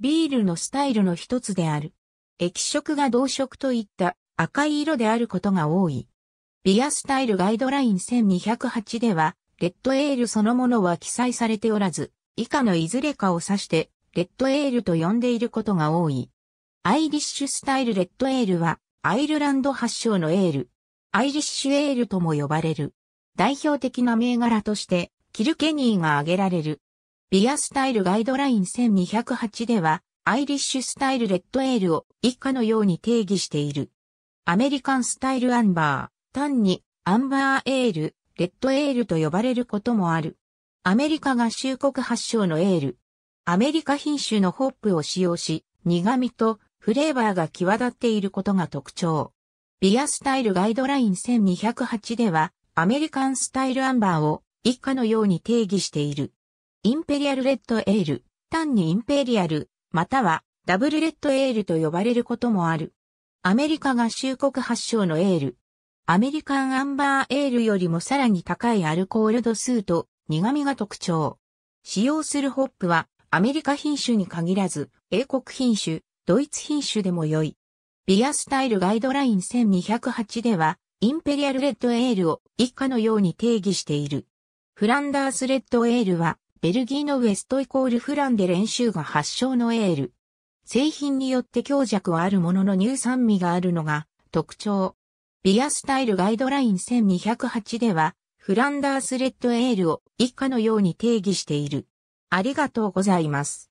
ビールのスタイルの一つである。液色が同色といった赤い色であることが多い。ビアスタイルガイドライン1208では、レッドエールそのものは記載されておらず、以下のいずれかを指して、レッドエールと呼んでいることが多い。アイリッシュスタイルレッドエールは、アイルランド発祥のエール。アイリッシュエールとも呼ばれる。代表的な銘柄として、キルケニーが挙げられる。ビアスタイルガイドライン1208では、アイリッシュスタイルレッドエールを以下のように定義している。アメリカンスタイルアンバー、単にアンバーエール、レッドエールと呼ばれることもある。アメリカ合衆国発祥のエール。アメリカ品種のホップを使用し、苦味とフレーバーが際立っていることが特徴。ビアスタイルガイドライン1208では、アメリカンスタイルアンバーを以下のように定義している。インペリアルレッドエール、単にインペリアル、またはダブルレッドエールと呼ばれることもある。アメリカ合衆国発祥のエール。アメリカンアンバーエールよりもさらに高いアルコール度数と苦味が特徴。使用するホップはアメリカ品種に限らず、英国品種、ドイツ品種でも良い。ビアスタイルガイドライン1208では、インペリアルレッドエールを以下のように定義している。フランダースレッドエールはベルギーのウエストイコールフランで練習が発祥のエール。製品によって強弱はあるものの乳酸味があるのが特徴。ビアスタイルガイドライン1208では、フランダースレッドエールを以下のように定義している。ありがとうございます。